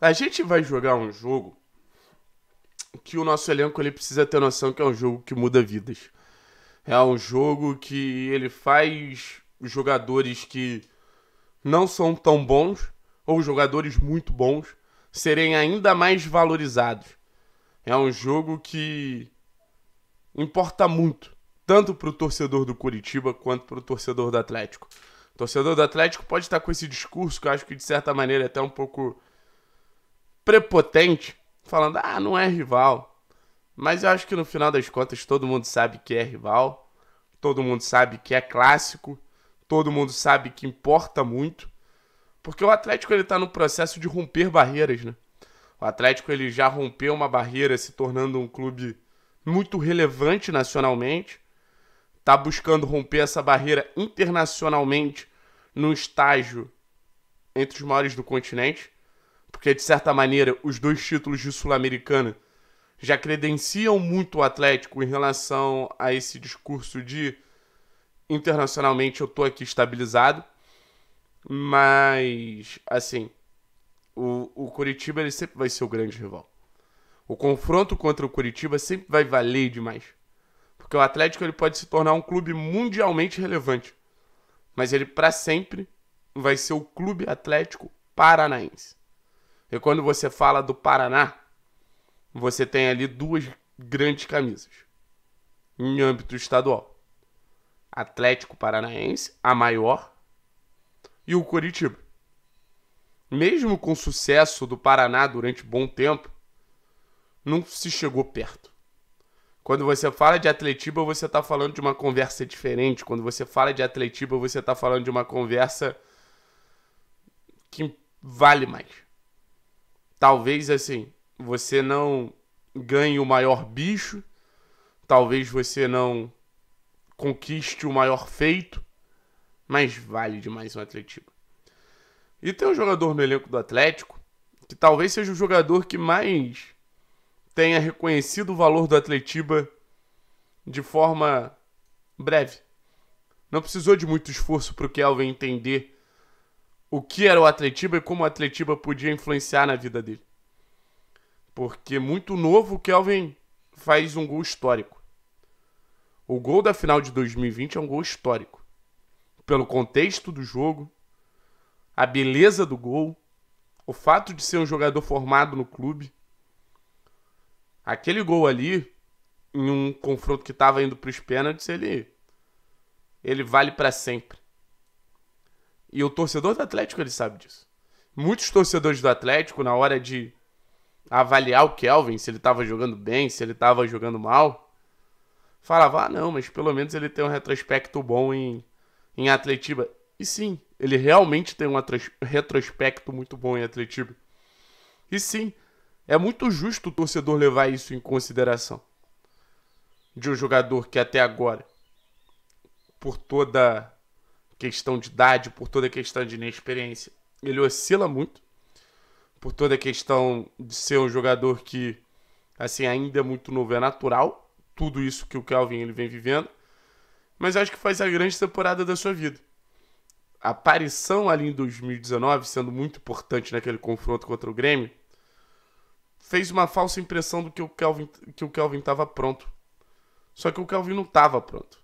A gente vai jogar um jogo que o nosso elenco ele precisa ter noção que é um jogo que muda vidas. É um jogo que ele faz jogadores que não são tão bons ou jogadores muito bons serem ainda mais valorizados. É um jogo que importa muito, tanto para o torcedor do Curitiba quanto para o torcedor do Atlético. O torcedor do Atlético pode estar com esse discurso que eu acho que de certa maneira é até um pouco prepotente, falando, ah, não é rival. Mas eu acho que no final das contas todo mundo sabe que é rival, todo mundo sabe que é clássico, todo mundo sabe que importa muito, porque o Atlético ele está no processo de romper barreiras, né? O Atlético ele já rompeu uma barreira se tornando um clube muito relevante nacionalmente, está buscando romper essa barreira internacionalmente no estágio entre os maiores do continente porque de certa maneira os dois títulos de Sul-Americana já credenciam muito o Atlético em relação a esse discurso de internacionalmente eu tô aqui estabilizado. Mas, assim, o, o Curitiba ele sempre vai ser o grande rival. O confronto contra o Curitiba sempre vai valer demais. Porque o Atlético ele pode se tornar um clube mundialmente relevante. Mas ele, para sempre, vai ser o Clube Atlético Paranaense. E quando você fala do Paraná, você tem ali duas grandes camisas em âmbito estadual: Atlético Paranaense, a maior, e o Curitiba. Mesmo com o sucesso do Paraná durante bom tempo, não se chegou perto. Quando você fala de Atletiba, você está falando de uma conversa diferente. Quando você fala de Atletiba, você está falando de uma conversa que vale mais talvez assim, você não ganhe o maior bicho, talvez você não conquiste o maior feito, mas vale demais um Atlético. E tem um jogador no elenco do Atlético que talvez seja o jogador que mais tenha reconhecido o valor do Atletiba de forma breve. Não precisou de muito esforço para o Kelvin entender o que era o Atletiba e como o Atletiba podia influenciar na vida dele. Porque muito novo o Kelvin faz um gol histórico. O gol da final de 2020 é um gol histórico. Pelo contexto do jogo, a beleza do gol, o fato de ser um jogador formado no clube. Aquele gol ali, em um confronto que estava indo para os pênaltis, ele, ele vale para sempre. E o torcedor do Atlético ele sabe disso. Muitos torcedores do Atlético, na hora de avaliar o Kelvin, se ele estava jogando bem, se ele estava jogando mal, falavam: ah, não, mas pelo menos ele tem um retrospecto bom em, em Atletiba. E sim, ele realmente tem um retrospecto muito bom em Atletiba. E sim, é muito justo o torcedor levar isso em consideração. De um jogador que até agora, por toda questão de idade, por toda a questão de inexperiência. Ele oscila muito, por toda a questão de ser um jogador que, assim, ainda é muito novo, é natural. Tudo isso que o Kelvin ele vem vivendo. Mas acho que faz a grande temporada da sua vida. A aparição ali em 2019, sendo muito importante naquele confronto contra o Grêmio, fez uma falsa impressão do que o Kelvin que o estava pronto. Só que o Kelvin não estava pronto.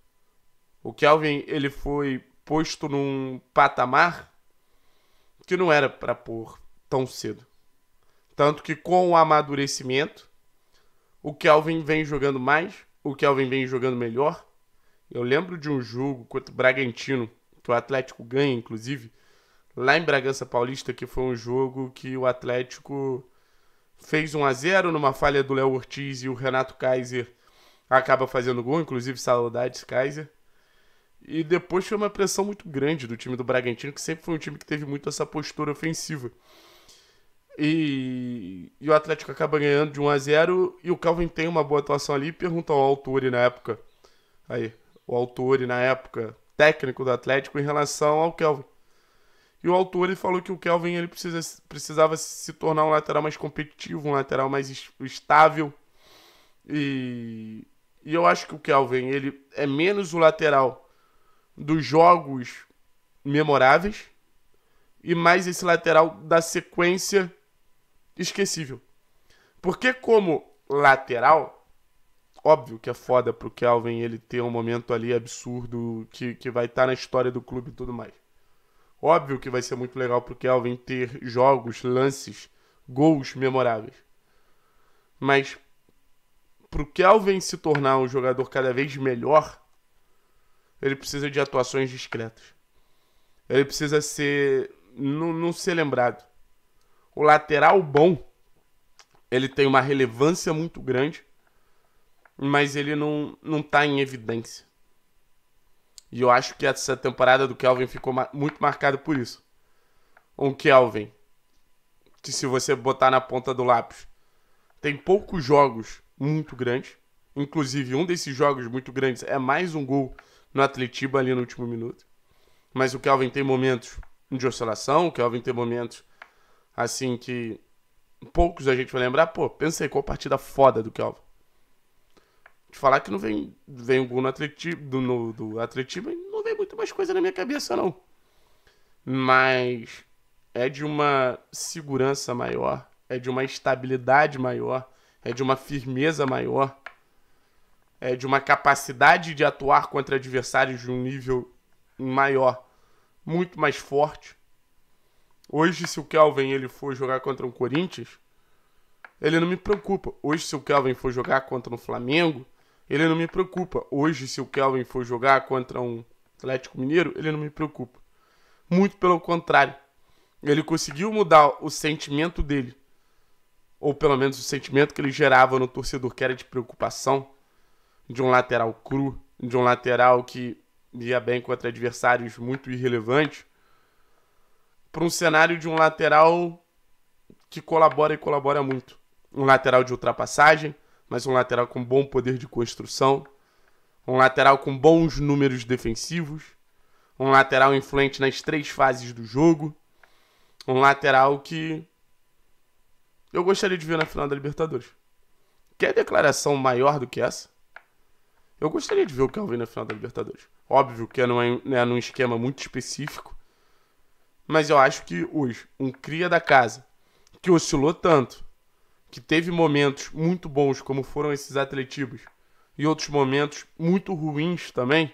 O Kelvin ele foi posto num patamar que não era para pôr tão cedo. Tanto que com o amadurecimento, o Kelvin vem jogando mais, o Kelvin vem jogando melhor. Eu lembro de um jogo contra o Bragantino, que o Atlético ganha, inclusive, lá em Bragança Paulista, que foi um jogo que o Atlético fez 1 a 0 numa falha do Léo Ortiz e o Renato Kaiser acaba fazendo gol, inclusive saudades Kaiser. E depois foi uma pressão muito grande do time do Bragantino, que sempre foi um time que teve muito essa postura ofensiva. E, e o Atlético acaba ganhando de 1 a 0 e o Calvin tem uma boa atuação ali. Pergunta ao Autori na época, aí, o Autori na época, técnico do Atlético, em relação ao Kelvin. E o ele falou que o Kelvin ele precisa, precisava se tornar um lateral mais competitivo, um lateral mais estável. E, e eu acho que o Kelvin ele é menos o lateral dos jogos memoráveis e mais esse lateral da sequência esquecível. Porque como lateral, óbvio que é foda pro Kelvin ele ter um momento ali absurdo que, que vai estar tá na história do clube e tudo mais. Óbvio que vai ser muito legal pro Kelvin ter jogos, lances, gols memoráveis. Mas pro Kelvin se tornar um jogador cada vez melhor, ele precisa de atuações discretas. Ele precisa ser. não, ser lembrado. O lateral bom, ele tem uma relevância muito grande, mas ele não, não tá em evidência. E eu acho que essa temporada do Kelvin ficou muito marcada por isso. Um Kelvin que, se você botar na ponta do lápis, tem poucos jogos muito grandes. Inclusive, um desses jogos muito grandes é mais um gol no Atletiba ali no último minuto. Mas o Kelvin tem momentos de oscilação, o Kelvin tem momentos assim que poucos a gente vai lembrar. Pô, pensei, qual partida foda do Kelvin. De falar que não vem, vem o gol no Atletiba, do, no, do Atletiba, não vem muito mais coisa na minha cabeça, não. Mas é de uma segurança maior, é de uma estabilidade maior, é de uma firmeza maior é, de uma capacidade de atuar contra adversários de um nível maior, muito mais forte. Hoje, se o Kelvin ele for jogar contra um Corinthians, ele não me preocupa. Hoje, se o Kelvin for jogar contra um Flamengo, ele não me preocupa. Hoje, se o Kelvin for jogar contra um Atlético Mineiro, ele não me preocupa. Muito pelo contrário. Ele conseguiu mudar o sentimento dele, ou pelo menos o sentimento que ele gerava no torcedor, que era de preocupação, de um lateral cru, de um lateral que ia bem contra adversários muito irrelevantes, para um cenário de um lateral que colabora e colabora muito. Um lateral de ultrapassagem, mas um lateral com bom poder de construção, um lateral com bons números defensivos, um lateral influente nas três fases do jogo, um lateral que eu gostaria de ver na final da Libertadores. Quer é declaração maior do que essa? Eu gostaria de ver o Kelvin na final da Libertadores. Óbvio que é numa, né, num esquema muito específico. Mas eu acho que hoje, um cria da casa, que oscilou tanto, que teve momentos muito bons, como foram esses atletivos, e outros momentos muito ruins também,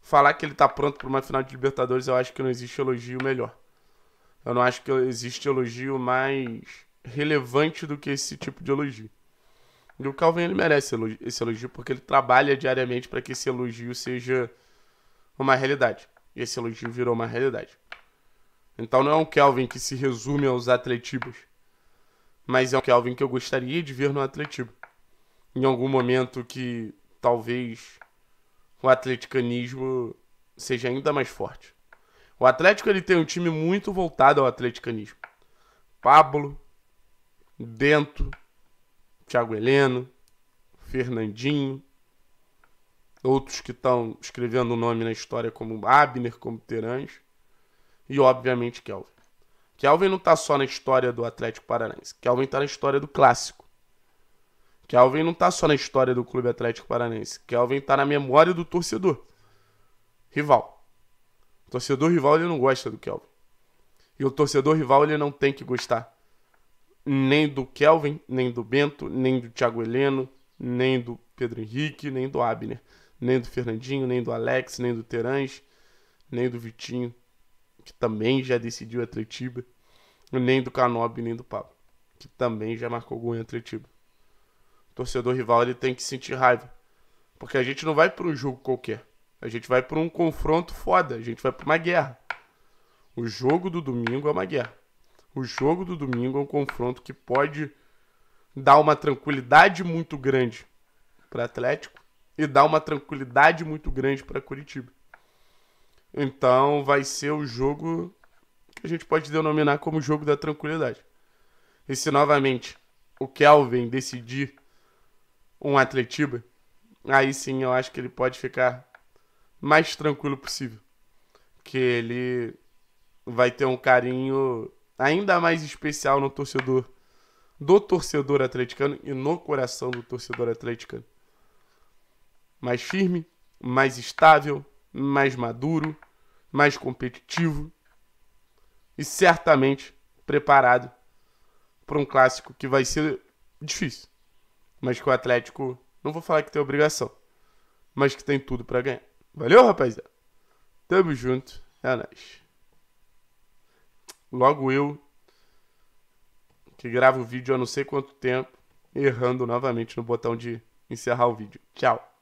falar que ele tá pronto para uma final de Libertadores, eu acho que não existe elogio melhor. Eu não acho que existe elogio mais relevante do que esse tipo de elogio. E o Calvin ele merece esse elogio porque ele trabalha diariamente para que esse elogio seja uma realidade. E esse elogio virou uma realidade. Então não é um Kelvin que se resume aos atletivos, mas é um Kelvin que eu gostaria de ver no atletivo. Em algum momento que talvez o atleticanismo seja ainda mais forte. O Atlético ele tem um time muito voltado ao atleticanismo. Pablo, Bento, Thiago Heleno, Fernandinho, outros que estão escrevendo o nome na história como Abner, como Terãs, e obviamente Kelvin. Kelvin não está só na história do Atlético Paranaense, Kelvin está na história do clássico. Kelvin não está só na história do Clube Atlético Paranaense, Kelvin está na memória do torcedor rival. O torcedor rival ele não gosta do Kelvin. E o torcedor rival ele não tem que gostar nem do Kelvin, nem do Bento, nem do Thiago Heleno, nem do Pedro Henrique, nem do Abner, nem do Fernandinho, nem do Alex, nem do Terãs, nem do Vitinho, que também já decidiu a Atletiba, nem do Canobi, nem do Pablo, que também já marcou gol em Atletiba. O torcedor rival ele tem que sentir raiva, porque a gente não vai para um jogo qualquer. A gente vai para um confronto foda, a gente vai para uma guerra. O jogo do domingo é uma guerra. O jogo do domingo é um confronto que pode dar uma tranquilidade muito grande para Atlético e dar uma tranquilidade muito grande para Curitiba. Então vai ser o jogo que a gente pode denominar como jogo da tranquilidade. E se novamente o Kelvin decidir um Atletiba, aí sim eu acho que ele pode ficar mais tranquilo possível. Que ele vai ter um carinho ainda mais especial no torcedor do torcedor atleticano e no coração do torcedor atleticano. Mais firme, mais estável, mais maduro, mais competitivo e certamente preparado para um clássico que vai ser difícil, mas que o Atlético, não vou falar que tem obrigação, mas que tem tudo para ganhar. Valeu, rapaziada. Tamo junto. É nóis. Logo eu, que gravo o vídeo há não sei quanto tempo, errando novamente no botão de encerrar o vídeo. Tchau.